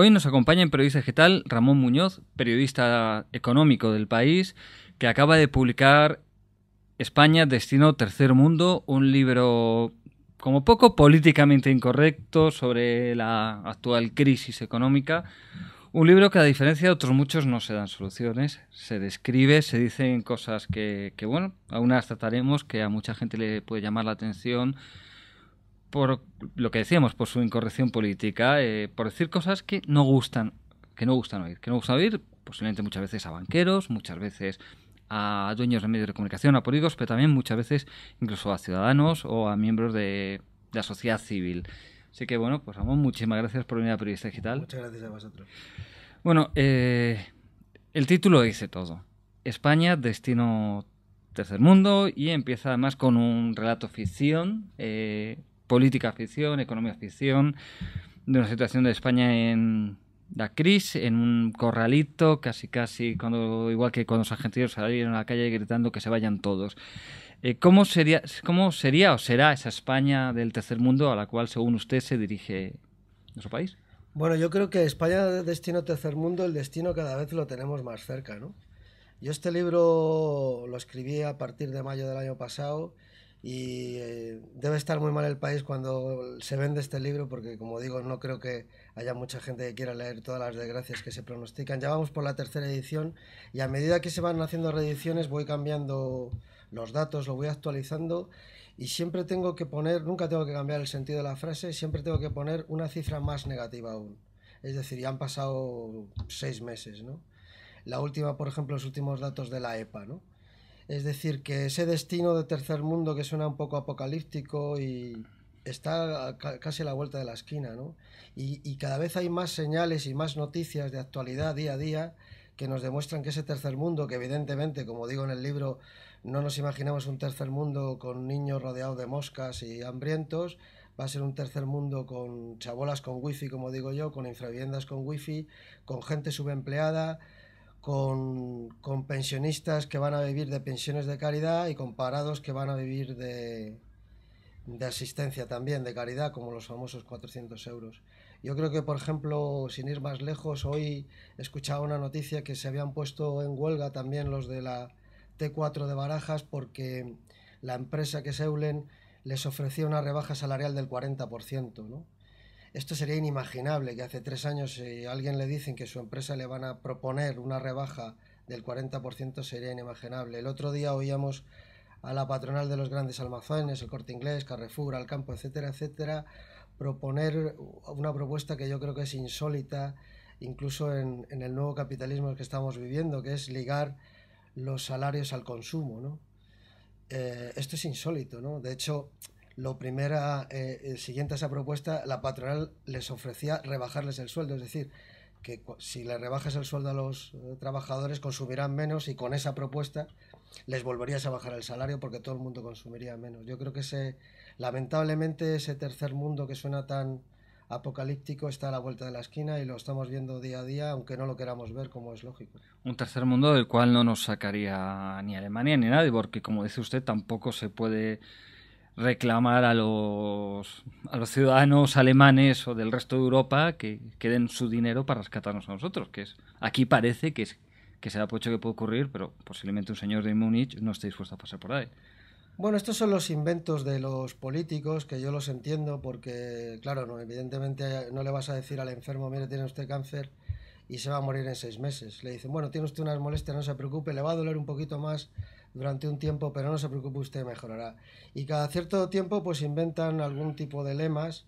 Hoy nos acompaña en Periodista Getal Ramón Muñoz, periodista económico del país, que acaba de publicar España, Destino Tercer Mundo, un libro como poco políticamente incorrecto sobre la actual crisis económica. Un libro que a diferencia de otros muchos no se dan soluciones, se describe, se dicen cosas que, bueno, aún trataremos, que a mucha gente le puede llamar la atención, por lo que decíamos, por su incorrección política, eh, por decir cosas que no gustan, que no gustan oír, que no gustan oír, posiblemente muchas veces a banqueros, muchas veces a dueños de medios de comunicación, a políticos, pero también muchas veces incluso a ciudadanos o a miembros de, la sociedad civil. Así que bueno, pues vamos muchísimas gracias por venir a Periodista Digital. Muchas gracias a vosotros. Bueno, eh, el título dice todo. España, destino tercer mundo y empieza además con un relato ficción eh, política ficción, economía ficción, de una situación de España en la crisis, en un corralito, casi casi cuando igual que cuando los argentinos salieron a la calle gritando que se vayan todos. Eh, ¿cómo, sería, ¿Cómo sería o será esa España del tercer mundo a la cual, según usted, se dirige nuestro país? Bueno, yo creo que España destino tercer mundo, el destino cada vez lo tenemos más cerca, ¿no? Yo este libro lo escribí a partir de mayo del año pasado y eh, debe estar muy mal el país cuando se vende este libro porque como digo no creo que haya mucha gente que quiera leer todas las desgracias que se pronostican. Ya vamos por la tercera edición y a medida que se van haciendo reediciones voy cambiando los datos, lo voy actualizando y siempre tengo que poner, nunca tengo que cambiar el sentido de la frase, siempre tengo que poner una cifra más negativa aún. Es decir, ya han pasado seis meses, ¿no? La última, por ejemplo, los últimos datos de la EPA, ¿no? Es decir, que ese destino de tercer mundo que suena un poco apocalíptico y está casi a la vuelta de la esquina, ¿no? Y, cada vez hay más señales y más noticias de actualidad día a día que nos demuestran que ese tercer mundo, que evidentemente, como digo en el libro, no nos imaginamos un tercer mundo con niños rodeados de moscas y hambrientos, va a ser un tercer mundo con chabolas con wifi, como digo yo, con infraviviendas con wifi, con gente subempleada, con, con, pensionistas que van a vivir de pensiones de caridad y con parados que van a vivir de, de asistencia también, de caridad, como los famosos 400 euros. Yo creo que, por ejemplo, sin ir más lejos, hoy escuchaba una noticia que se habían puesto en huelga también los de la T4 de Barajas porque la empresa que es Eulen les ofrecía una rebaja salarial del 40%, ¿no? Esto sería inimaginable que hace tres años si eh, a alguien le dicen que su empresa le van a proponer una rebaja del 40% sería inimaginable. El otro día oíamos a la patronal de los grandes almacenes, el Corte Inglés, Carrefour, Alcampo, etcétera, etcétera, proponer una propuesta que yo creo que es insólita, incluso en, el nuevo capitalismo que estamos viviendo, que es ligar los salarios al consumo, eh, esto es insólito, ¿no? De hecho, lo primera, eh, eh, siguiente a esa propuesta, la patronal les ofrecía rebajarles el sueldo, es decir, que si le rebajas el sueldo a los eh, trabajadores consumirán menos y con esa propuesta les volverías a bajar el salario porque todo el mundo consumiría menos. Yo creo que ese, lamentablemente ese tercer mundo que suena tan apocalíptico está a la vuelta de la esquina y lo estamos viendo día a día, aunque no lo queramos ver como es lógico. Un tercer mundo del cual no nos sacaría ni Alemania ni nadie, porque como dice usted tampoco se puede reclamar a los, a los ciudadanos alemanes o del resto de Europa que, queden su dinero para rescatarnos a nosotros, que es aquí parece que, es, que se da que puede ocurrir, pero posiblemente un señor de Múnich no esté dispuesto a pasar por ahí. Bueno, estos son los inventos de los políticos, que yo los entiendo, porque, claro, no, evidentemente no le vas a decir al enfermo, mire, tiene usted cáncer y se va a morir en seis meses. Le dicen, bueno, tiene usted unas molestias, no se preocupe, le va a doler un poquito más, durante un tiempo, pero no se preocupe usted, mejorará. Y cada cierto tiempo pues inventan algún tipo de lemas.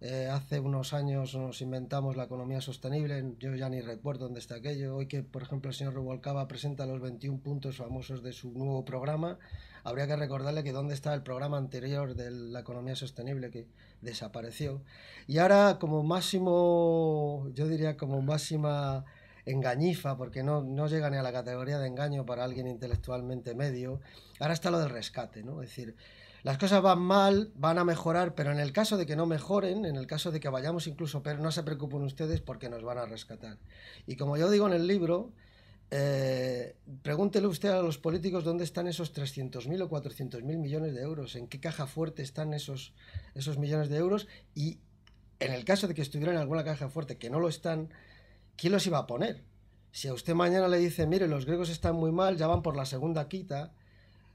Eh, hace unos años nos inventamos la economía sostenible, yo ya ni recuerdo dónde está aquello. Hoy que, por ejemplo, el señor Rubalcaba presenta los 21 puntos famosos de su nuevo programa, habría que recordarle que dónde está el programa anterior de la economía sostenible que desapareció. Y ahora, como máximo, yo diría como máxima engañifa, porque no, no llega ni a la categoría de engaño para alguien intelectualmente medio. Ahora está lo del rescate, ¿no? Es decir, las cosas van mal, van a mejorar, pero en el caso de que no mejoren, en el caso de que vayamos incluso pero no se preocupen ustedes porque nos van a rescatar. Y como yo digo en el libro, eh, pregúntele usted a los políticos dónde están esos 300.000 o 400.000 millones de euros, en qué caja fuerte están esos, esos millones de euros y en el caso de que estuvieran en alguna caja fuerte, que no lo están, ¿quién los iba a poner? Si a usted mañana le dice, mire, los griegos están muy mal, ya van por la segunda quita,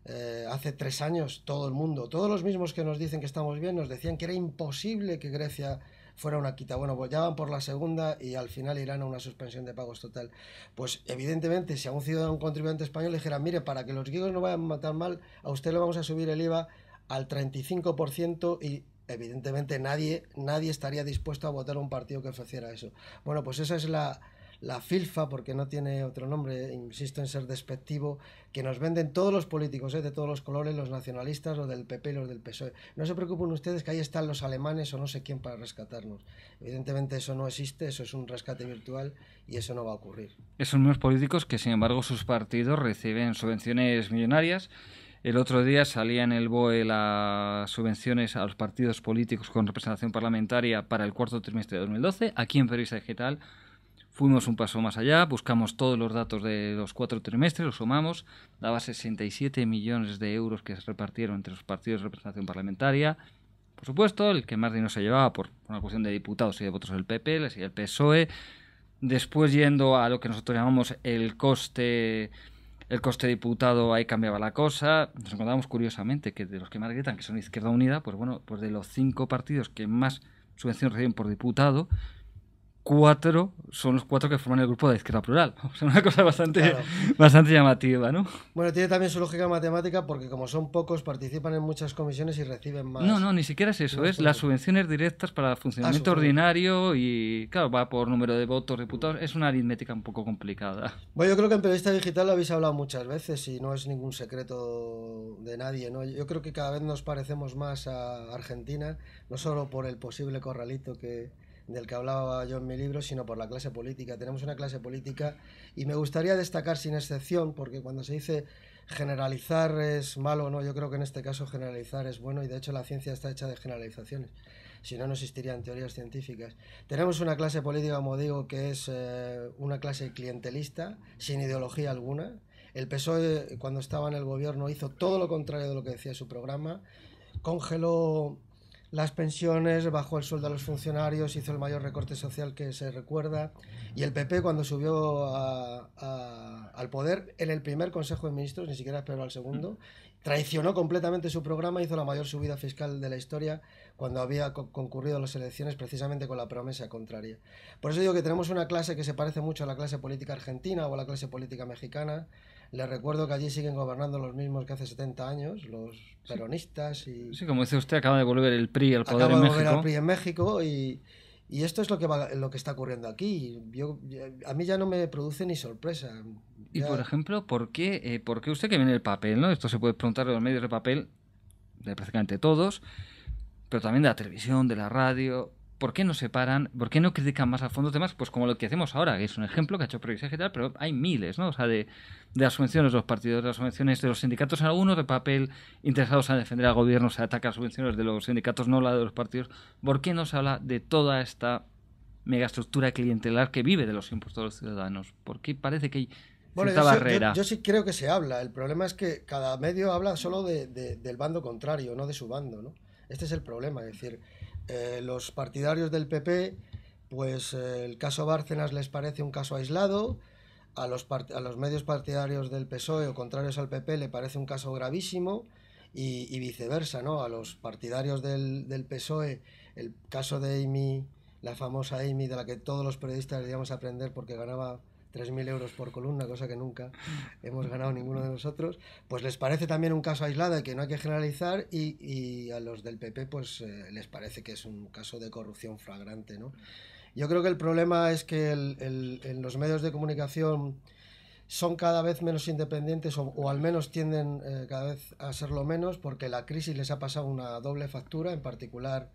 eh, hace tres años todo el mundo, todos los mismos que nos dicen que estamos bien, nos decían que era imposible que Grecia fuera una quita. Bueno, pues ya van por la segunda y al final irán a una suspensión de pagos total. Pues evidentemente, si a un ciudadano, un contribuyente español le dijera, mire, para que los griegos no vayan a matar mal, a usted le vamos a subir el IVA al 35% y evidentemente nadie, nadie estaría dispuesto a votar a un partido que ofreciera eso. Bueno, pues esa es la, la filfa, porque no tiene otro nombre, insisto en ser despectivo, que nos venden todos los políticos ¿eh? de todos los colores, los nacionalistas, los del PP, los del PSOE. No se preocupen ustedes que ahí están los alemanes o no sé quién para rescatarnos. Evidentemente eso no existe, eso es un rescate virtual y eso no va a ocurrir. Esos mismos políticos que, sin embargo, sus partidos reciben subvenciones millonarias el otro día salía en el BOE las subvenciones a los partidos políticos con representación parlamentaria para el cuarto trimestre de 2012. Aquí en Periodista Digital fuimos un paso más allá, buscamos todos los datos de los cuatro trimestres, los sumamos, daba 67 millones de euros que se repartieron entre los partidos de representación parlamentaria. Por supuesto, el que más dinero se llevaba por una cuestión de diputados y de votos del PP, y el PSOE. Después yendo a lo que nosotros llamamos el coste el coste diputado ahí cambiaba la cosa. Nos encontramos curiosamente que de los que más gritan, que son Izquierda Unida, pues bueno, pues de los cinco partidos que más subvención reciben por diputado, cuatro son los cuatro que forman el grupo de izquierda plural. O una cosa bastante, bastante llamativa, ¿no? Bueno, tiene también su lógica matemática porque como son pocos, participan en muchas comisiones y reciben más. No, no, ni siquiera es eso. Es las subvenciones directas para funcionamiento ah, ordinario y, claro, va por número de votos reputados. Es una aritmética un poco complicada. Bueno, yo creo que en Periodista Digital lo habéis hablado muchas veces y no es ningún secreto de nadie, ¿no? Yo creo que cada vez nos parecemos más a Argentina, no solo por el posible corralito que del que hablaba yo en mi libro, sino por la clase política. Tenemos una clase política y me gustaría destacar sin excepción, porque cuando se dice generalizar es malo, no, yo creo que en este caso generalizar es bueno y de hecho la ciencia está hecha de generalizaciones. Si no, no existirían teorías científicas. Tenemos una clase política, como digo, que es eh, una clase clientelista, sin ideología alguna. El PSOE, cuando estaba en el gobierno, hizo todo lo contrario de lo que decía su programa. Congeló las pensiones, bajó el sueldo a los funcionarios, hizo el mayor recorte social que se recuerda. Y el PP, cuando subió al poder, en el primer Consejo de Ministros, ni siquiera esperó al segundo, traicionó completamente su programa, hizo la mayor subida fiscal de la historia cuando había concurrido a las elecciones precisamente con la promesa contraria. Por eso digo que tenemos una clase que se parece mucho a la clase política argentina o a la clase política mexicana le recuerdo que allí siguen gobernando los mismos que hace 70 años, los peronistas y... Sí, como dice usted, acaba de volver el PRI al poder acaba de volver México. PRI en México y, y esto es lo que, lo que está ocurriendo aquí. a mí ya no me produce ni sorpresa. Y, por ejemplo, eh, ¿por qué, usted que viene el papel? ¿no? Esto se puede preguntar de los medios de papel, de prácticamente todos, pero también de la televisión, de la radio... ¿por qué no paran? por qué no critican más a fondo temas, pues como lo que hacemos ahora, que es un ejemplo que ha hecho Previsión Digital, pero hay miles, ¿no? O sea, de, de, las subvenciones de los partidos, de las subvenciones de los sindicatos, algunos de papel interesados en defender al gobierno, se ataca a subvenciones de los sindicatos, no la de los partidos. ¿Por qué no se habla de toda esta megastructura clientelar que vive de los impuestos de los ciudadanos? ¿Por qué parece que hay bueno, barrera? yo, sí creo que se habla. El problema es que cada medio habla solo del bando contrario, no de su bando, ¿no? Este es el problema, es decir eh, los partidarios del PP, pues eh, el caso Bárcenas les parece un caso aislado, a los, a los, medios partidarios del PSOE o contrarios al PP le parece un caso gravísimo y, viceversa, ¿no? A los partidarios del, del, PSOE el caso de Amy, la famosa Amy de la que todos los periodistas debíamos aprender porque ganaba 3.000 euros por columna, cosa que nunca hemos ganado ninguno de nosotros, pues les parece también un caso aislado y que no hay que generalizar y, y a los del PP pues eh, les parece que es un caso de corrupción flagrante. ¿no? Yo creo que el problema es que el, en los medios de comunicación son cada vez menos independientes o, al menos tienden eh, cada vez a serlo menos porque la crisis les ha pasado una doble factura, en particular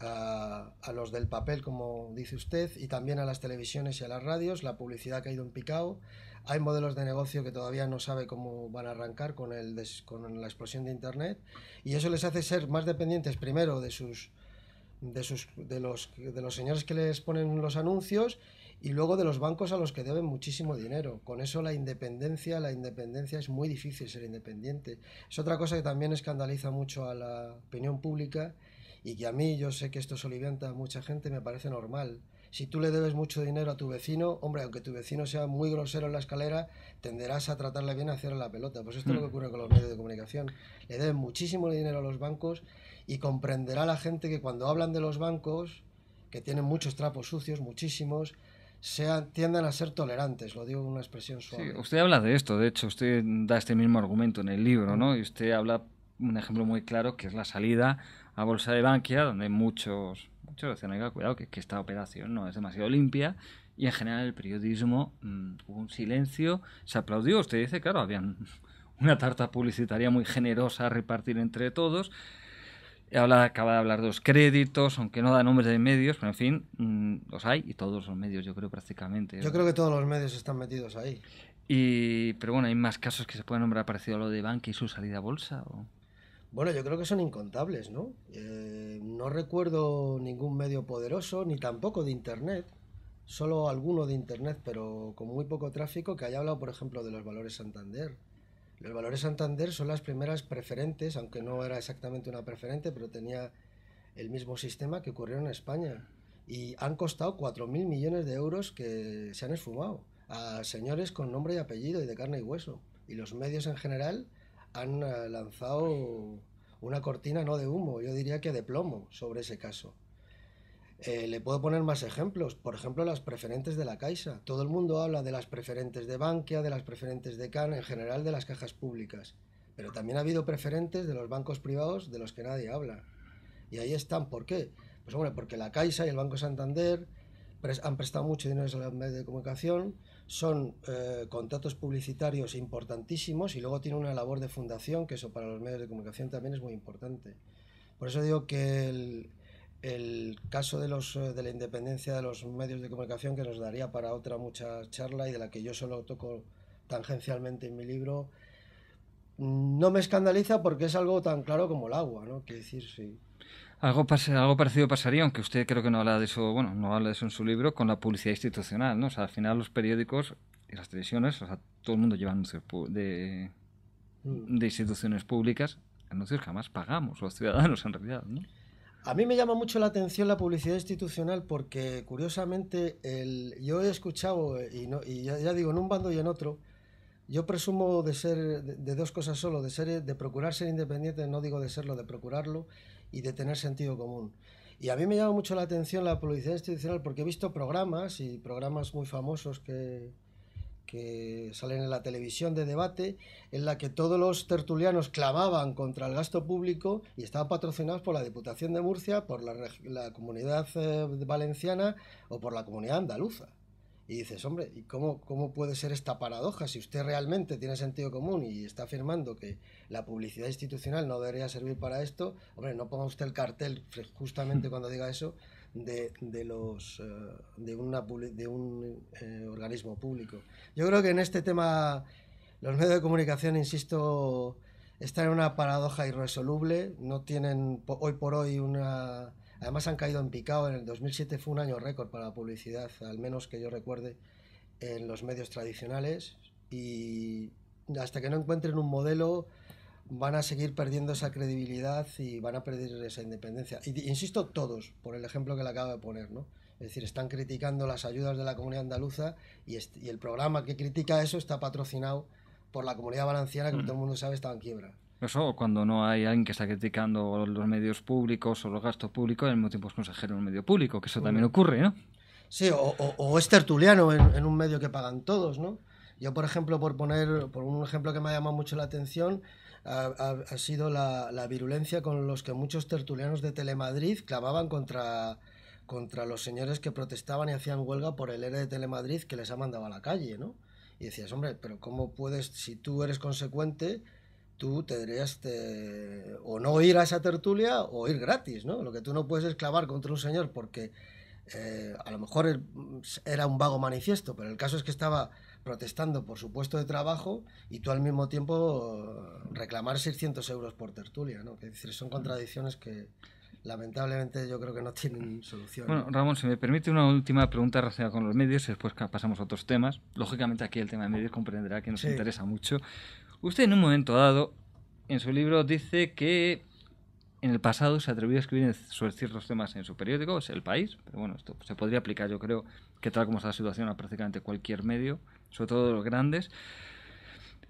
a, los del papel, como dice usted, y también a las televisiones y a las radios. La publicidad ha caído en picado. Hay modelos de negocio que todavía no sabe cómo van a arrancar con, la explosión de Internet. Y eso les hace ser más dependientes, primero, de sus de, los, de los señores que les ponen los anuncios y luego de los bancos a los que deben muchísimo dinero. Con eso la independencia, la independencia es muy difícil ser independiente. Es otra cosa que también escandaliza mucho a la opinión pública y que a mí yo sé que esto solivienta a mucha gente, me parece normal. Si tú le debes mucho dinero a tu vecino, hombre, aunque tu vecino sea muy grosero en la escalera, tenderás a tratarle bien a hacerle la pelota. Pues esto es lo que mm. ocurre con los medios de comunicación. Le deben muchísimo dinero a los bancos y comprenderá la gente que cuando hablan de los bancos, que tienen muchos trapos sucios, muchísimos, se tienden a ser tolerantes, lo digo con una expresión suave. usted habla de esto, de hecho, usted da este mismo argumento en el libro, ¿no? Y usted habla un ejemplo muy claro que es la salida a bolsa de Bankia, donde muchos, muchos decían, oiga, cuidado, que, esta operación no es demasiado limpia. Y en general el periodismo mm, hubo un silencio, se aplaudió. Usted dice, claro, habían una tarta publicitaria muy generosa a repartir entre todos. Habla, acaba de hablar de los créditos, aunque no da nombres de medios, pero en fin, mm, los hay y todos los medios, yo creo prácticamente. Yo creo que todos los medios están metidos ahí. Y, pero bueno, hay más casos que se pueden nombrar parecido a lo de Bankia y su salida a bolsa. ¿o? Bueno, yo creo que son incontables, ¿no? Eh, no recuerdo ningún medio poderoso, ni tampoco de Internet, solo alguno de Internet, pero con muy poco tráfico, que haya hablado, por ejemplo, de los valores Santander. Los valores Santander son las primeras preferentes, aunque no era exactamente una preferente, pero tenía el mismo sistema que ocurrió en España. Y han costado 4.000 millones de euros que se han esfumado a señores con nombre y apellido y de carne y hueso. Y los medios en general han eh, lanzado una cortina no de humo, yo diría que de plomo sobre ese caso. Eh, le puedo poner más ejemplos, por ejemplo las preferentes de la Caixa. Todo el mundo habla de las preferentes de Bankia, de las preferentes de CAN, en general de las cajas públicas, pero también ha habido preferentes de los bancos privados de los que nadie habla. Y ahí están, ¿por qué? Pues hombre, porque la Caixa y el Banco Santander han prestado mucho dinero a los medios de comunicación, son eh, contratos publicitarios importantísimos y luego tiene una labor de fundación, que eso para los medios de comunicación también es muy importante. Por eso digo que el, caso de, de la independencia de los medios de comunicación, que nos daría para otra mucha charla y de la que yo solo toco tangencialmente en mi libro, no me escandaliza porque es algo tan claro como el agua, ¿no? Quiero decir, sí. Algo, algo parecido pasaría, aunque usted creo que no habla de eso, bueno, no habla eso en su libro, con la publicidad institucional, ¿no? O sea, al final los periódicos y las televisiones, o sea, todo el mundo lleva anuncios mm. de, instituciones públicas, anuncios que jamás pagamos los ciudadanos en realidad, A mí me llama mucho la atención la publicidad institucional porque, curiosamente, el, yo he escuchado, y, ya, digo, en un bando y en otro, yo presumo de ser de, dos cosas solo, de, ser, de procurar ser independiente, no digo de serlo, de procurarlo, y de tener sentido común. Y a mí me llama mucho la atención la publicidad institucional porque he visto programas y programas muy famosos que, que salen en la televisión de debate, en la que todos los tertulianos clamaban contra el gasto público y estaban patrocinados por la Diputación de Murcia, por la Comunidad eh, Valenciana o por la Comunidad Andaluza. Y dices, hombre, ¿y cómo, cómo puede ser esta paradoja? Si usted realmente tiene sentido común y está afirmando que la publicidad institucional no debería servir para esto, hombre, no ponga usted el cartel justamente hmm. cuando diga eso de, de los, eh, de, una, de un eh, organismo público. Yo creo que en este tema los medios de comunicación, insisto, están en una paradoja irresoluble, no tienen hoy por hoy una Además han caído en picado. En el 2007 fue un año récord para la publicidad, al menos que yo recuerde, en los medios tradicionales. Y hasta que no encuentren un modelo, van a seguir perdiendo esa credibilidad y van a perder esa independencia. Y insisto, todos, por el ejemplo que le acabo de poner, ¿no? Es decir, están criticando las ayudas de la comunidad andaluza y, el programa que critica eso está patrocinado por la comunidad valenciana, que todo el mundo sabe estaba en quiebra. Eso cuando no hay alguien que está criticando los medios públicos o los gastos públicos, al mismo tiempo es consejero en un medio público, que eso también ocurre, ¿no? Sí, o, o, es tertuliano en, un medio que pagan todos, ¿no? Yo, por ejemplo, por poner por un ejemplo que me ha llamado mucho la atención, ha, sido la, virulencia con los que muchos tertulianos de Telemadrid clamaban contra, contra los señores que protestaban y hacían huelga por el héroe de Telemadrid que les ha mandado a la calle, ¿no? Y decías, hombre, pero ¿cómo puedes, si tú eres consecuente, tú tendrías te... Este, o no ir a esa tertulia o ir gratis, ¿no? Lo que tú no puedes es clavar contra un señor porque eh, a lo mejor mm, era un vago manifiesto, pero el caso es que estaba protestando por su puesto de trabajo y tú al mismo tiempo eh, reclamar 600 euros por tertulia, ¿no? decir, son contradicciones que lamentablemente yo creo que no tienen solución. Bueno, Ramón, si me permite una última pregunta relacionada con los medios y después pasamos a otros temas. Lógicamente aquí el tema de medios comprenderá que nos interesa mucho. Usted en un momento dado, en su libro, dice que en el pasado se atrevió a escribir sobre ciertos temas en su periódico, es El País, pero bueno, esto se podría aplicar, yo creo, que tal como está la situación a prácticamente cualquier medio, sobre todo los grandes,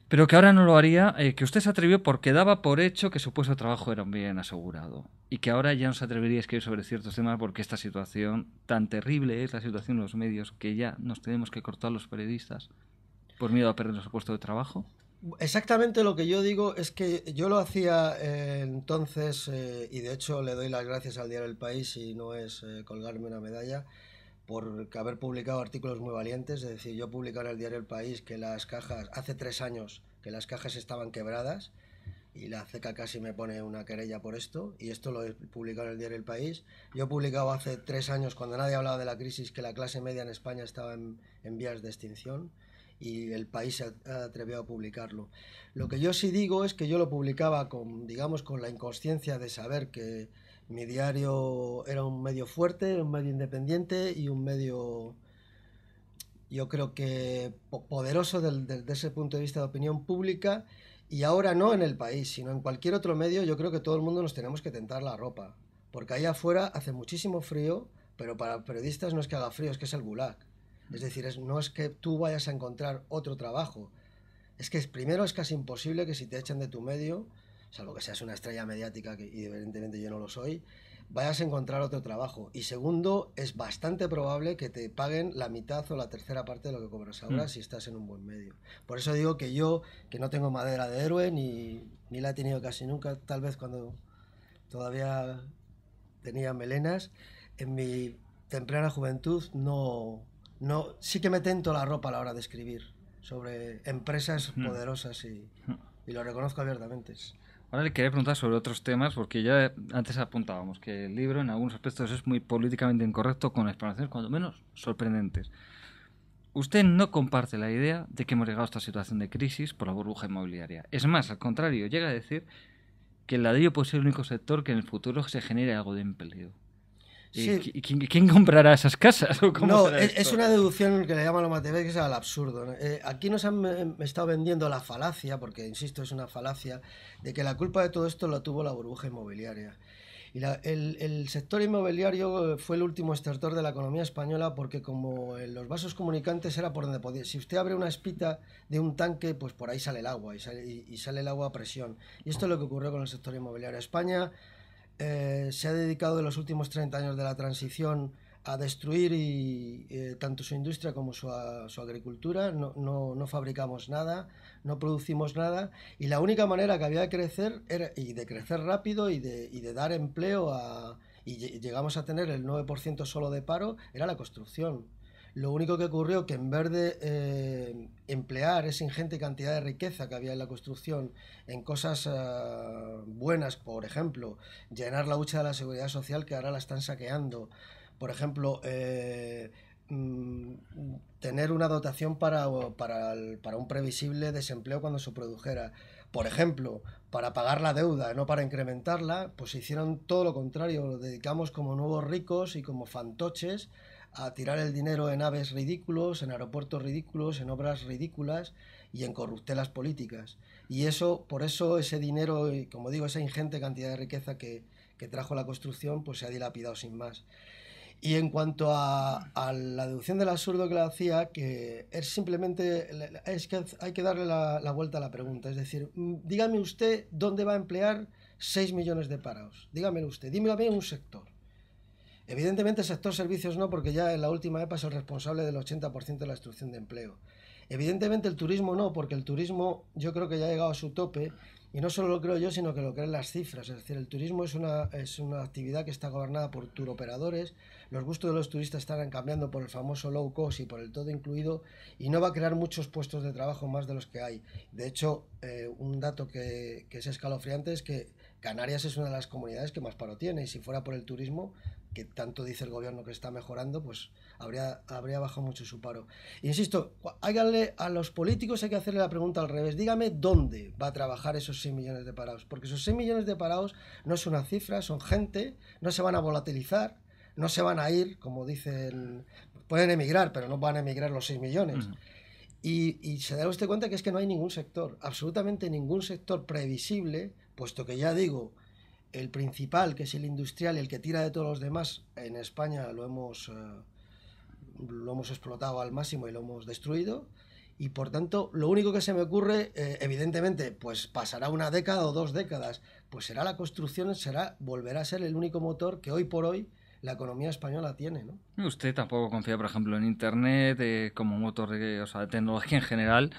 pero que ahora no lo haría, eh, que usted se atrevió porque daba por hecho que su puesto de trabajo era bien asegurado y que ahora ya no se atrevería a escribir sobre ciertos temas porque esta situación tan terrible es la situación de los medios que ya nos tenemos que cortar los periodistas por miedo a perder nuestro puesto de trabajo. Exactamente lo que yo digo es que yo lo hacía eh, entonces eh, y de hecho le doy las gracias al diario El País y no es eh, colgarme una medalla por haber publicado artículos muy valientes, es decir, yo publicaba en el diario El País que las cajas, hace tres años que las cajas estaban quebradas y la CECA casi me pone una querella por esto y esto lo he publicado en el diario El País. Yo he publicado hace tres años cuando nadie hablaba de la crisis que la clase media en España estaba en vías de extinción y el país se ha atrevido a publicarlo. Lo que yo sí digo es que yo lo publicaba con, digamos, con la inconsciencia de saber que mi diario era un medio fuerte, un medio independiente y un medio, yo creo que poderoso desde ese punto de vista de opinión pública. Y ahora no en el país, sino en cualquier otro medio, yo creo que todo el mundo nos tenemos que tentar la ropa. Porque allá afuera hace muchísimo frío, pero para periodistas no es que haga frío, es que es el gulag. Es decir, no es que tú vayas a encontrar otro trabajo. Es que primero es casi imposible que si te echan de tu medio, salvo que seas una estrella mediática, que evidentemente yo no lo soy, vayas a encontrar otro trabajo. Y segundo, es bastante probable que te paguen la mitad o la tercera parte de lo que cobras ahora mm. si estás en un buen medio. Por eso digo que yo, que no tengo madera de héroe, ni, ni la he tenido casi nunca, tal vez cuando todavía tenía melenas, en mi temprana juventud no, no, sí que me tento la ropa a la hora de escribir sobre empresas hmm. poderosas y, y lo reconozco abiertamente. Ahora le quería preguntar sobre otros temas, porque ya antes apuntábamos que el libro en algunos aspectos es muy políticamente incorrecto con explicaciones cuando menos sorprendentes. Usted no comparte la idea de que hemos llegado a esta situación de crisis por la burbuja inmobiliaria. Es más, al contrario, llega a decir que el ladrillo puede ser el único sector que en el futuro se genere algo de empleo. ¿Y quién, comprará esas casas? no, es, una deducción que le llaman que es al absurdo. Eh, aquí nos han eh, estado vendiendo la falacia, porque insisto, es una falacia, de que la culpa de todo esto la tuvo la burbuja inmobiliaria. Y el, sector inmobiliario eh, fue el último estertor de la economía española porque como en los vasos comunicantes era por donde podía... Si usted abre una espita de un tanque, pues por ahí sale el agua y sale, el agua a presión. Y esto es lo que ocurrió con el sector inmobiliario. España eh, se ha dedicado en los últimos 30 años de la transición a destruir eh, tanto su industria como su, agricultura, no, fabricamos nada, no producimos nada y la única manera que había de crecer y de crecer rápido y de, dar empleo y llegamos a tener el 9% solo de paro, era la construcción. Lo único que ocurrió que en vez de eh, emplear esa ingente cantidad de riqueza que había en la construcción en cosas eh, buenas, por ejemplo, llenar la hucha de la seguridad social que ahora la están saqueando, por ejemplo, eh, mm, tener una dotación para, un previsible desempleo cuando se produjera. Por ejemplo, para pagar la deuda, no para incrementarla, pues hicieron todo lo contrario, lo dedicamos como nuevos ricos y como fantoches a tirar el dinero en aves ridículos, en aeropuertos ridículos, en obras ridículas y en corruptelas políticas. Y eso, por eso ese dinero, y como digo, esa ingente cantidad de riqueza que, trajo la construcción, pues se ha dilapidado sin más. Y en cuanto a, la deducción del absurdo que le hacía, que es simplemente, es que hay que darle la, vuelta a la pregunta. Es decir, mm, dígame usted dónde va a emplear 6 millones de parados. Dígame usted, dímelo a mí un sector Evidentemente, el sector servicios no, porque ya en la última EPA es el responsable del 80% de la destrucción de empleo. Evidentemente, el turismo no, porque el turismo yo creo que ya ha llegado a su tope y no solo lo creo yo, sino que lo creen las cifras. Es decir, el turismo es una, es una actividad que está gobernada por turoperadores. Los gustos de los turistas estarán cambiando por el famoso low cost y por el todo incluido y no va a crear muchos puestos de trabajo más de los que hay. De hecho, eh, un dato que, que es escalofriante es que Canarias es una de las comunidades que más paro tiene y si fuera por el turismo que tanto dice el gobierno que está mejorando, pues habría, habría bajado mucho su paro. Insisto, háganle a los políticos hay que hacerle la pregunta al revés. Dígame dónde va a trabajar esos 6 millones de parados, porque esos 6 millones de parados no es una cifra, son gente, no se van a volatilizar, no se van a ir, como dicen, pueden emigrar, pero no van a emigrar los 6 millones. Mm. Y, y, se da usted cuenta que es que no hay ningún sector, absolutamente ningún sector previsible, puesto que ya digo, el principal, que es el industrial, el que tira de todos los demás, en España lo hemos, eh, lo hemos explotado al máximo y lo hemos destruido. Y por tanto, lo único que se me ocurre, eh, evidentemente, pues pasará una década o dos décadas, pues será la construcción, será, volverá a ser el único motor que hoy por hoy la economía española tiene, ¿no? Usted tampoco confía, por ejemplo, en Internet eh, como motor de, o tecnología en general.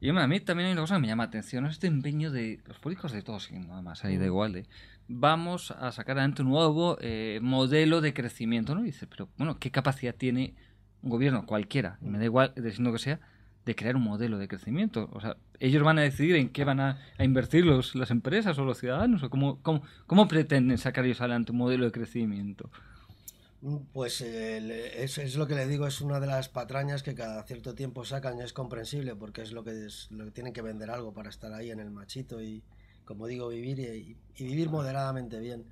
Y a mí también hay una cosa que me llama la atención, es este empeño de los públicos de todos, nada más, ahí da mm. igual, de, vamos a sacar adelante un nuevo eh, modelo de crecimiento, ¿no? Y pero bueno, ¿qué capacidad tiene un gobierno cualquiera? Y me da igual, diciendo que sea, de crear un modelo de crecimiento. O sea, ellos van a decidir en qué van a, invertir los, las empresas o los ciudadanos, o cómo, cómo, cómo, pretenden sacar ellos adelante un modelo de crecimiento. Pues eh, es, lo que le digo, es una de las patrañas que cada cierto tiempo sacan y es comprensible porque es lo que, es, lo que tienen que vender algo para estar ahí en el machito y, como digo, vivir y, vivir moderadamente bien.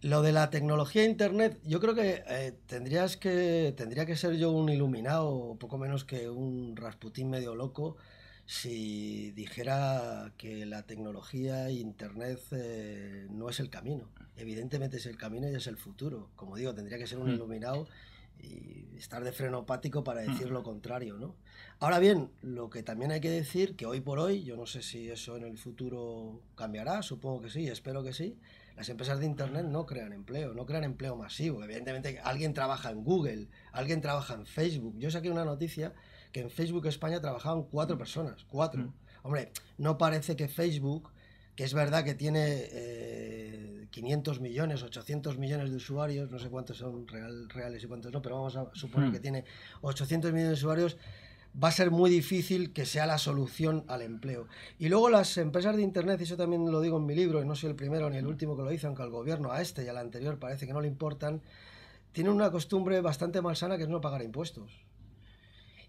Lo de la tecnología internet, yo creo que eh, tendrías que tendría que ser yo un iluminado, poco menos que un Rasputín medio loco, si dijera que la tecnología e internet eh, no es el camino. Evidentemente es el camino y es el futuro. Como digo, tendría que ser un hmm. iluminado y estar de frenopático para decir lo contrario, ¿no? Ahora bien, lo que también hay que decir, que hoy por hoy, yo no sé si eso en el futuro cambiará, supongo que sí, espero que sí, las empresas de Internet no crean empleo, no crean empleo masivo. Evidentemente, alguien trabaja en Google, alguien trabaja en Facebook. Yo saqué una noticia que en Facebook España trabajaban cuatro personas, cuatro. Hombre, no parece que Facebook, que es verdad que tiene... Eh, 500 millones, 800 millones de usuarios, no sé cuántos son reales y cuántos no, pero vamos a suponer hmm. que tiene 800 millones de usuarios, va a ser muy difícil que sea la solución al empleo. Y luego las empresas de Internet, y eso también lo digo en mi libro, y no soy el primero ni el hmm. último que lo hizo, aunque al gobierno, a este y al anterior parece que no le importan, tienen una costumbre bastante malsana que es no pagar impuestos.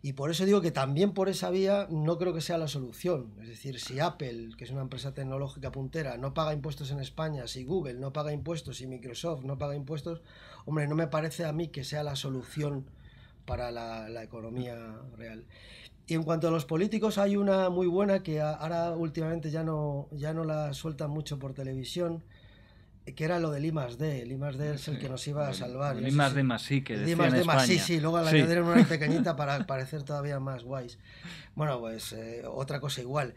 Y por eso digo que también por esa vía no creo que sea la solución. Es decir, si Apple, que es una empresa tecnológica puntera, no paga impuestos en España, si Google no paga impuestos, si Microsoft no paga impuestos, hombre, no me parece a mí que sea la solución para la, economía real. Y en cuanto a los políticos, hay una muy buena que ahora últimamente ya ya no la sueltan mucho por televisión, que era lo del I más D. El I más D es el que nos iba a salvar. El I más D más I que decía en Sí, sí, luego le sí. añadieron una pequeñita para parecer todavía más guays. Bueno, pues eh, otra cosa igual.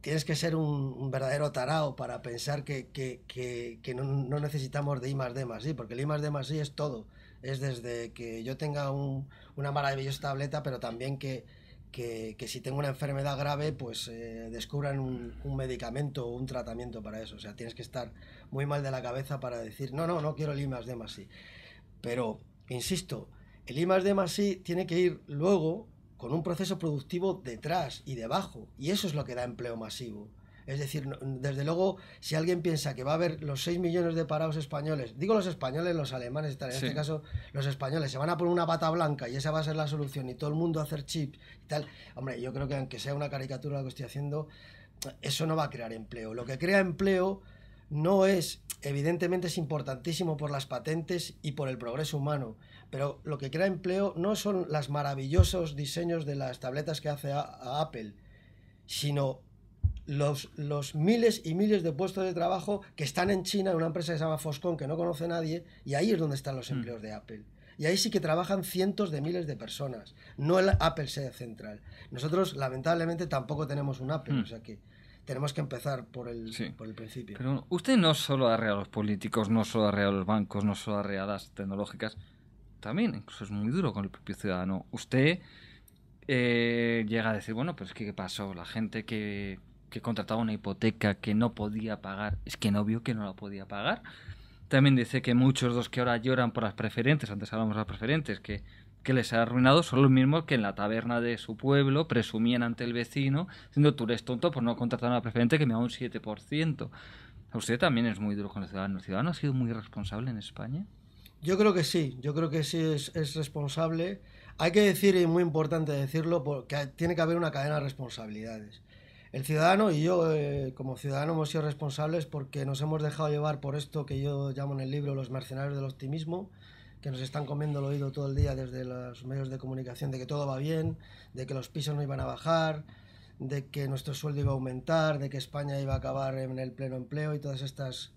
Tienes que ser un, verdadero tarao para pensar que, no, necesitamos de I más D más I, porque el I más D más I es todo. Es desde que yo tenga una maravillosa tableta, pero también que que, si tengo una enfermedad grave, pues eh, descubran un, un, medicamento o un tratamiento para eso. O sea, tienes que estar muy mal de la cabeza para decir, no, no, no quiero el I más D I. Pero, insisto, el I más D I tiene que ir luego con un proceso productivo detrás y debajo. Y eso es lo que da empleo masivo. Es decir, desde luego, si alguien piensa que va a haber los 6 millones de parados españoles, digo los españoles, los alemanes, tal, en este caso los españoles, se van a poner una pata blanca y esa va a ser la solución y todo el mundo a hacer chips y tal. Hombre, yo creo que aunque sea una caricatura lo que estoy haciendo, eso no va a crear empleo. Lo que crea empleo no es, evidentemente es importantísimo por las patentes y por el progreso humano, pero lo que crea empleo no son los maravillosos diseños de las tabletas que hace Apple, sino los, miles y miles de puestos de trabajo que están en China, en una empresa que se llama Foscon, que no conoce nadie, y ahí es donde están los mm. empleos de Apple. Y ahí sí que trabajan cientos de miles de personas, no el Apple sede central. Nosotros, lamentablemente, tampoco tenemos un Apple, mm. o sea que tenemos que empezar por el, principio. Pero usted no solo arrea a los políticos, no solo arrea a los bancos, no solo arrea a las tecnológicas, también incluso es muy duro con el propio ciudadano. Usted eh, llega a decir, bueno, pero es que ¿qué pasó? La gente que que contrataba una hipoteca que no podía pagar, es que no vio que no la podía pagar. También dice que muchos dos que ahora lloran por las preferentes, antes hablamos de las preferentes, que, que les ha arruinado, son los mismos que en la taberna de su pueblo presumían ante el vecino, siendo tú eres tonto por no contratar una preferente que me da un 7%. Usted también es muy duro con los ciudadano ¿El ciudadano ha sido muy responsable en España? Yo creo que sí, yo creo que sí es, es responsable. Hay que decir, y muy importante decirlo, porque tiene que haber una cadena de responsabilidades el ciudadano y yo eh, como ciudadano hemos sido responsables porque nos hemos dejado llevar por esto que yo llamo en el libro los mercenarios del optimismo, que nos están comiendo el oído todo el día desde los medios de comunicación de que todo va bien, de que los pisos no iban a bajar, de que nuestro sueldo iba a aumentar, de que España iba a acabar en el pleno empleo y todas estas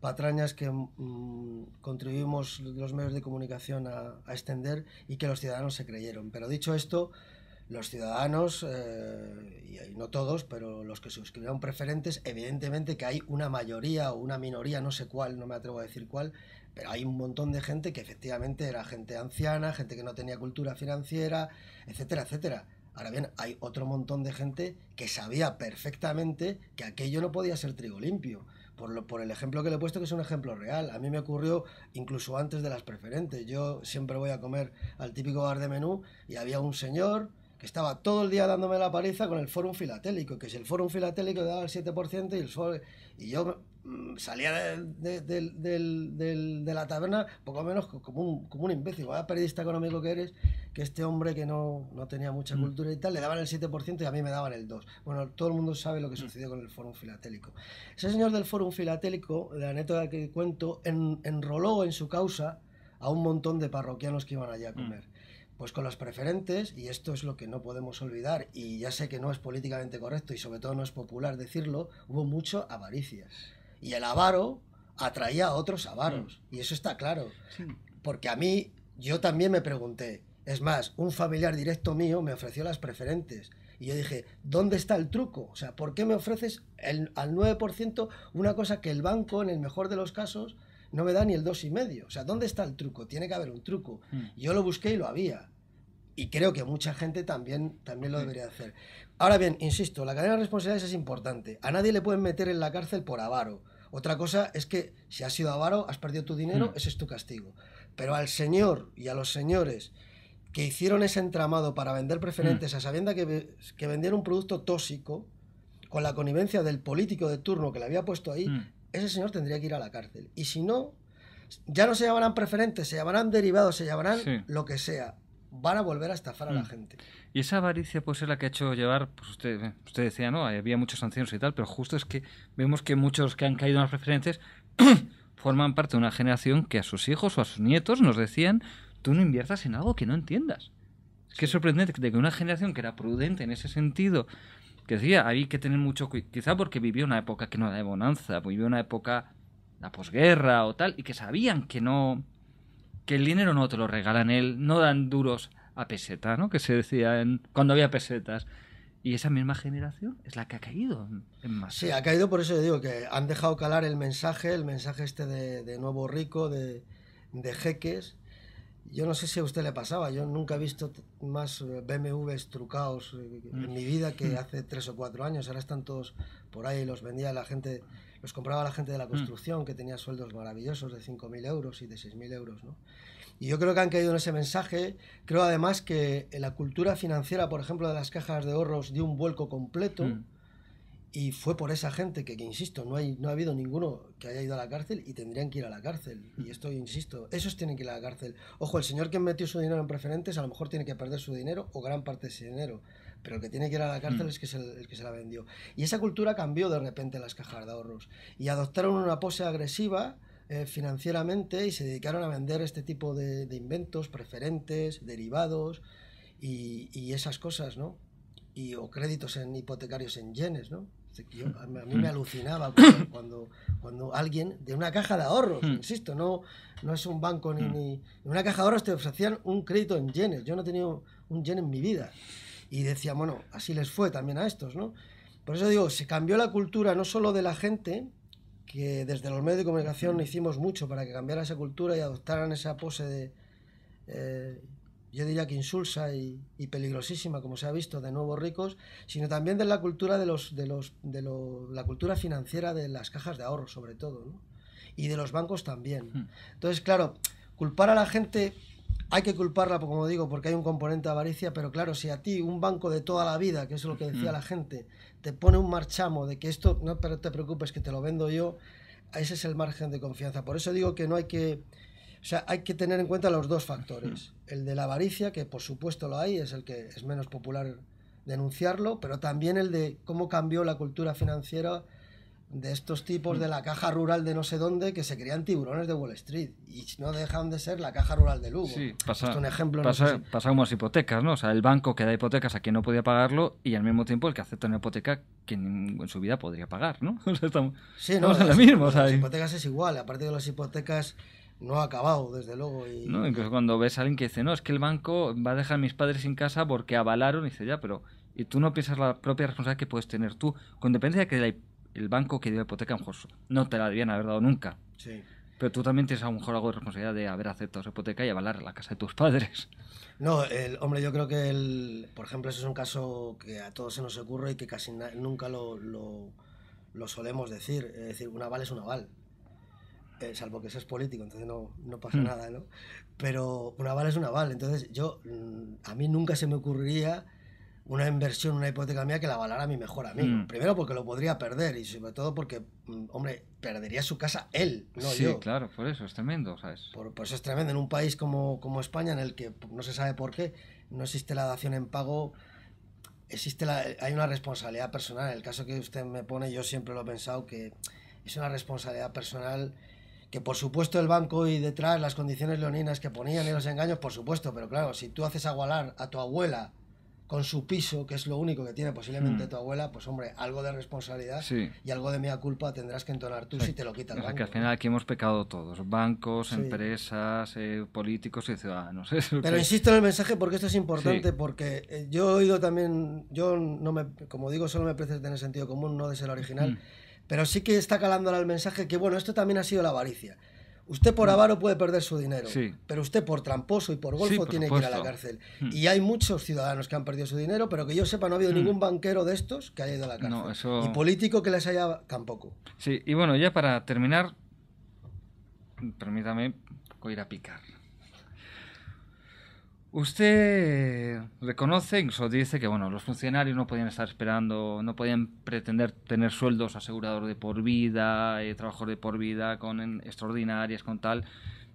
patrañas que mm, contribuimos los medios de comunicación a, a extender y que los ciudadanos se creyeron. Pero dicho esto, los ciudadanos, eh, y no todos, pero los que suscribieron preferentes, evidentemente que hay una mayoría o una minoría, no sé cuál, no me atrevo a decir cuál, pero hay un montón de gente que efectivamente era gente anciana, gente que no tenía cultura financiera, etcétera, etcétera. Ahora bien, hay otro montón de gente que sabía perfectamente que aquello no podía ser trigo limpio. Por, por, el ejemplo que le he puesto, que es un ejemplo real. A mí me ocurrió incluso antes de las preferentes. Yo siempre voy a comer al típico bar de menú y había un señor que estaba todo el día dándome la paliza con el Fórum Filatélico, que si el Fórum Filatélico daba el 7% y el y yo mm, salía de, la taberna poco menos como un, como un imbécil, vaya periodista económico que eres, que este hombre que no, no tenía mucha mm. cultura y tal, le daban el 7% y a mí me daban el 2%. Bueno, todo el mundo sabe lo que mm. sucedió con el Fórum Filatélico. Ese señor del Fórum Filatélico, la neta que cuento, enroló en su causa a un montón de parroquianos que iban allá a comer. Pues con las preferentes, y esto es lo que no podemos olvidar, y ya sé que no es políticamente correcto y sobre todo no es popular decirlo, hubo mucho avaricias Y el avaro atraía a otros avaros, mm. y eso está claro. Porque a mí, yo también me pregunté, es más, un familiar directo mío me ofreció las preferentes. Y yo dije, ¿dónde está el truco? O sea, ¿por qué me ofreces al 9% una cosa que el banco, en el mejor de los casos, no me da ni el y medio. O sea, ¿dónde está el truco? Tiene que haber un truco. Mm. Yo lo busqué y lo había. Y creo que mucha gente también, también lo debería hacer. Ahora bien, insisto, la cadena de responsabilidades es importante. A nadie le pueden meter en la cárcel por avaro. Otra cosa es que si has sido avaro, has perdido tu dinero, mm. ese es tu castigo. Pero al señor y a los señores que hicieron ese entramado para vender preferentes mm. a sabienda que, que un producto tóxico, con la connivencia del político de turno que le había puesto ahí, ese señor tendría que ir a la cárcel. Y si no, ya no se llamarán preferentes, se llamarán derivados, se llamarán lo que sea. Van a volver a estafar a la mm. gente. Y esa avaricia pues es la que ha hecho llevar, pues, usted, eh, usted decía, ¿no? Había muchas sanciones y tal, pero justo es que vemos que muchos que han caído en las preferentes forman parte de una generación que a sus hijos o a sus nietos nos decían, tú no inviertas en algo que no entiendas. Es que es sorprendente de que una generación que era prudente en ese sentido, que decía, hay que tener mucho cuidado, quizá porque vivió una época que no era de bonanza, vivió una época, la posguerra o tal, y que sabían que no, que el dinero no te lo regalan él, no dan duros a peseta, ¿no? Que se decía en, cuando había pesetas. Y esa misma generación es la que ha caído en más. Sí, ha caído por eso yo digo que han dejado calar el mensaje, el mensaje este de, de nuevo rico, de, de jeques, yo no sé si a usted le pasaba, yo nunca he visto más eh, BMWs trucados eh, en mm. mi vida que mm. hace tres o cuatro años. Ahora están todos por ahí, los vendía la gente, los compraba la gente de la mm. construcción que tenía sueldos maravillosos de 5.000 euros y de 6.000 euros. ¿no? Y yo creo que han caído en ese mensaje. Creo además que la cultura financiera, por ejemplo, de las cajas de ahorros dio un vuelco completo. Y fue por esa gente que, insisto, no, hay, no ha habido ninguno que haya ido a la cárcel y tendrían que ir a la cárcel. Y mm. esto, insisto, esos tienen que ir a la cárcel. Ojo, el señor que metió su dinero en preferentes a lo mejor tiene que perder su dinero o gran parte de ese dinero. Pero el que tiene que ir a la cárcel mm. es que el, que se la vendió. Y esa cultura cambió de repente las cajas de ahorros. Y adoptaron una pose agresiva eh, financieramente y se dedicaron a vender este tipo de, inventos, preferentes, derivados y, y esas cosas, ¿no? Y, o créditos en hipotecarios en yenes, ¿no? Este a mí me hmm. alucinaba hmm. cuando, cuando, alguien de una caja de ahorros, hmm. insisto, no, no es un banco ni, En una caja de ahorros te ofrecían un crédito en yenes. Yo no he tenido un yen en mi vida. Y decía, bueno, así les fue también a estos, ¿no? Por eso digo, se cambió la cultura no solo de la gente, que desde los medios de comunicación hicimos mucho para que cambiara esa cultura y adoptaran esa pose de... Eh, yo diría que insulsa y, peligrosísima, como se ha visto, de nuevos ricos, sino también de la cultura de los, de los, de la cultura financiera de las cajas de ahorro, sobre todo, y de los bancos también. Hmm. Entonces, claro, culpar a la gente hay que culparla, como digo, porque hay un componente de avaricia, pero claro, si a ti un banco de toda la vida, que es lo que decía hmm. la gente, te pone un marchamo de que esto no te preocupes, que te lo vendo yo, ese es el margen de confianza. Por eso digo que no hay que o sea, hay que tener en cuenta los dos factores. El de la avaricia, que por supuesto lo hay, es el que es menos popular denunciarlo, pero también el de cómo cambió la cultura financiera de estos tipos de la caja rural de no sé dónde que se crean tiburones de Wall Street y no dejan de ser la caja rural de Lugo. Sí, pasa, un ejemplo. pasamos las hipotecas, ¿no? O sea, el banco que da hipotecas a quien no podía pagarlo y al mismo tiempo el que acepta una hipoteca que en su vida podría pagar, ¿no? las hipotecas es igual, A partir de las hipotecas no ha acabado, desde luego. Y... No, incluso cuando ves a alguien que dice, no, es que el banco va a dejar a mis padres sin casa porque avalaron, y dice, ya, pero y tú no piensas la propia responsabilidad que puedes tener tú, con dependencia de que el banco que dio la hipoteca, a lo mejor no te la debían haber dado nunca. Sí. Pero tú también tienes a lo mejor algo de responsabilidad de haber aceptado esa hipoteca y avalar la casa de tus padres. No, el, hombre, yo creo que, el, por ejemplo, ese es un caso que a todos se nos ocurre y que casi nunca lo, lo solemos decir. Es decir, un aval es un aval. Eh, salvo que eso es político, entonces no, no pasa hmm. nada, ¿no? Pero un aval es un aval, entonces yo, mm, a mí nunca se me ocurriría una inversión, una hipoteca mía que la avalara mi mejor amigo. Hmm. Primero porque lo podría perder y sobre todo porque, mm, hombre, perdería su casa él, no yo. Sí, claro, por eso es tremendo, ¿sabes? Por, eso es tremendo. En un país como, como España, en el que no se sabe por qué, no existe la dación en pago, existe la, hay una responsabilidad personal. En El caso que usted me pone, yo siempre lo he pensado que es una responsabilidad personal que por supuesto el banco y detrás las condiciones leoninas que ponían y los engaños, por supuesto, pero claro, si tú haces agualar a tu abuela con su piso, que es lo único que tiene posiblemente mm. tu abuela, pues hombre, algo de responsabilidad y algo de mía culpa tendrás que entonar tú si te lo quitas. O que al final aquí hemos pecado todos, bancos, empresas, eh, políticos y ciudadanos. Pero insisto en el mensaje porque esto es importante, porque eh, yo he oído también, yo no me, como digo, solo me parece tener sentido común, no de ser original. Mm. Pero sí que está calando el mensaje que, bueno, esto también ha sido la avaricia. Usted por mm. avaro puede perder su dinero, pero usted por tramposo y por golfo tiene que ir a la cárcel. Mm. Y hay muchos ciudadanos que han perdido su dinero, pero que yo sepa no ha habido mm. ningún banquero de estos que haya ido a la cárcel. Y político que les haya tampoco. Sí, y bueno, ya para terminar, permítame ir a picar. Usted reconoce, incluso dice que bueno, los funcionarios no podían estar esperando, no podían pretender tener sueldos asegurados de por vida, eh, trabajos de por vida, con extraordinarias, con tal,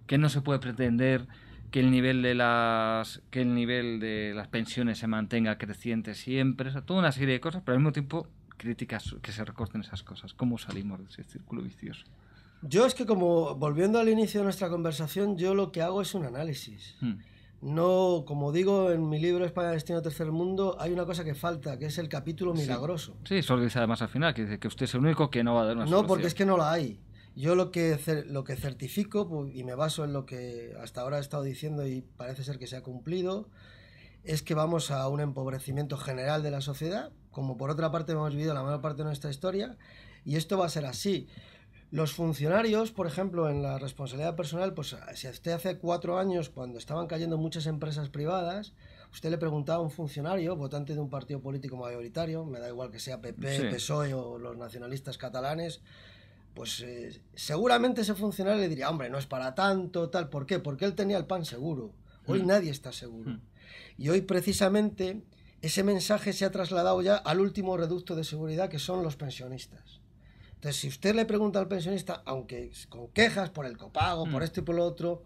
que no se puede pretender que el nivel de las que el nivel de las pensiones se mantenga creciente siempre, toda una serie de cosas, pero al mismo tiempo críticas que se recorten esas cosas. ¿Cómo salimos de ese círculo vicioso? Yo es que como volviendo al inicio de nuestra conversación, yo lo que hago es un análisis. Hmm. No, como digo en mi libro España Destino Tercer Mundo, hay una cosa que falta, que es el capítulo milagroso. Sí, eso lo dice además al final, que dice que usted es el único que no va a dar una No, porque es que no la hay. Yo lo que, lo que certifico, pues, y me baso en lo que hasta ahora he estado diciendo y parece ser que se ha cumplido, es que vamos a un empobrecimiento general de la sociedad, como por otra parte hemos vivido la mayor parte de nuestra historia, y esto va a ser así. Los funcionarios, por ejemplo, en la responsabilidad personal, pues ah, si usted hace cuatro años, cuando estaban cayendo muchas empresas privadas, usted le preguntaba a un funcionario, votante de un partido político mayoritario, me da igual que sea PP, PSOE o los nacionalistas catalanes, pues eh, seguramente ese funcionario le diría, hombre, no es para tanto, tal, ¿por qué? Porque él tenía el pan seguro. Hoy mm. nadie está seguro. Mm. Y hoy precisamente ese mensaje se ha trasladado ya al último reducto de seguridad que son los pensionistas. Entonces, si usted le pregunta al pensionista, aunque con quejas por el copago, por mm. esto y por lo otro,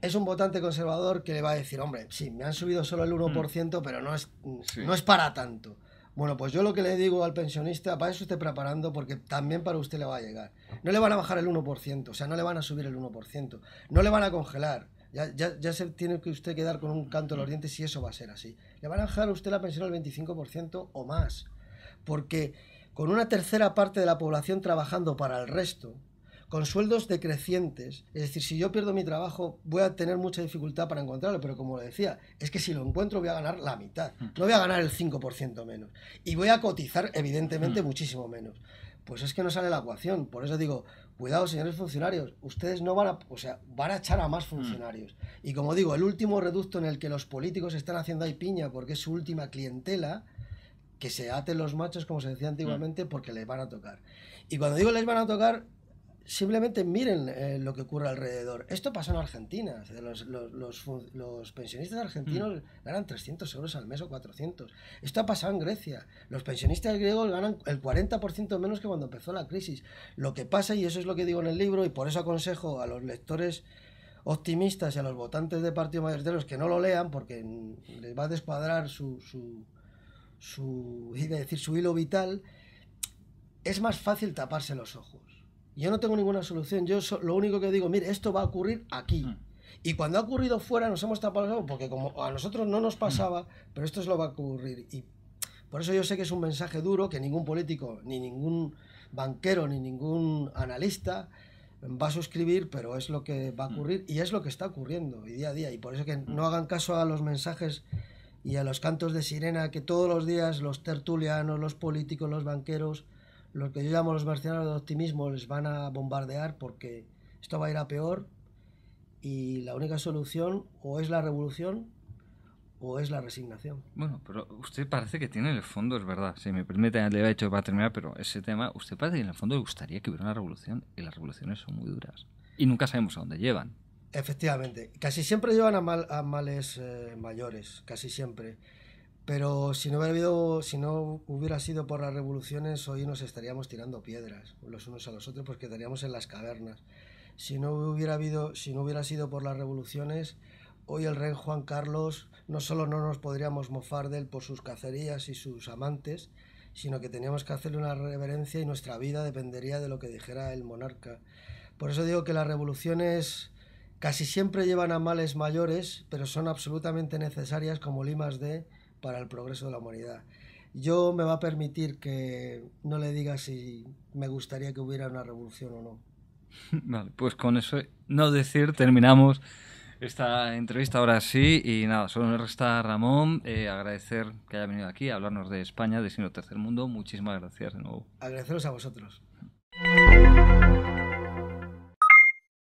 es un votante conservador que le va a decir, hombre, sí, me han subido solo el 1%, mm. pero no es, no es para tanto. Bueno, pues yo lo que le digo al pensionista, para eso esté preparando, porque también para usted le va a llegar. No le van a bajar el 1%, o sea, no le van a subir el 1%, no le van a congelar. Ya, se tiene que usted quedar con un canto en los mm. dientes si eso va a ser así. Le van a bajar a usted la pensión al 25% o más, porque con una tercera parte de la población trabajando para el resto, con sueldos decrecientes, es decir, si yo pierdo mi trabajo voy a tener mucha dificultad para encontrarlo, pero como le decía, es que si lo encuentro voy a ganar la mitad, mm. no voy a ganar el 5% menos y voy a cotizar evidentemente mm. muchísimo menos. Pues es que no sale la ecuación, por eso digo, cuidado señores funcionarios, ustedes no van a, o sea, van a echar a más mm. funcionarios. Y como digo, el último reducto en el que los políticos están haciendo ahí piña porque es su última clientela, que se aten los machos, como se decía mm. antiguamente, porque les van a tocar. Y cuando digo les van a tocar, simplemente miren eh, lo que ocurre alrededor. Esto pasa en Argentina. Los, los, pensionistas argentinos mm. ganan 300 euros al mes o 400. Esto ha pasado en Grecia. Los pensionistas griegos ganan el 40% menos que cuando empezó la crisis. Lo que pasa, y eso es lo que digo en el libro, y por eso aconsejo a los lectores optimistas y a los votantes de partido mayoritarios que no lo lean porque les va a descuadrar su su, decir, su hilo vital, es más fácil taparse los ojos. Yo no tengo ninguna solución, yo lo único que digo, mire, esto va a ocurrir aquí. Mm. Y cuando ha ocurrido fuera nos hemos tapado los ojos, porque como a nosotros no nos mm. pasaba, pero esto es lo que va a ocurrir. Y por eso yo sé que es un mensaje duro que ningún político, ni ningún banquero, ni ningún analista va a suscribir, pero es lo que va a mm. ocurrir y es lo que está ocurriendo día a día. Y por eso que no hagan caso a los mensajes y a los cantos de sirena que todos los días los tertulianos, los políticos, los banqueros, los que yo llamo los marcianos de optimismo, les van a bombardear porque esto va a ir a peor y la única solución o es la revolución o es la resignación. Bueno, pero usted parece que tiene en el fondo, es verdad, si me permite, le he hecho para terminar, pero ese tema, usted parece que en el fondo le gustaría que hubiera una revolución y las revoluciones son muy duras y nunca sabemos a dónde llevan. Efectivamente. Casi siempre llevan a, males eh, mayores, casi siempre. Pero si no, hubiera habido, si no hubiera sido por las revoluciones, hoy nos estaríamos tirando piedras los unos a los otros, porque pues estaríamos en las cavernas. Si no hubiera, habido, si no hubiera sido por las revoluciones, hoy el rey Juan Carlos no solo no nos podríamos mofar de él por sus cacerías y sus amantes, sino que teníamos que hacerle una reverencia y nuestra vida dependería de lo que dijera el monarca. Por eso digo que las revoluciones Casi siempre llevan a males mayores, pero son absolutamente necesarias como limas de para el progreso de la humanidad. Yo me va a permitir que no le diga si me gustaría que hubiera una revolución o no. Vale, pues con eso no decir terminamos esta entrevista ahora sí y nada, solo nos resta Ramón eh, agradecer que haya venido aquí a hablarnos de España, de Sino Tercer Mundo. Muchísimas gracias de nuevo. Agradeceros a vosotros.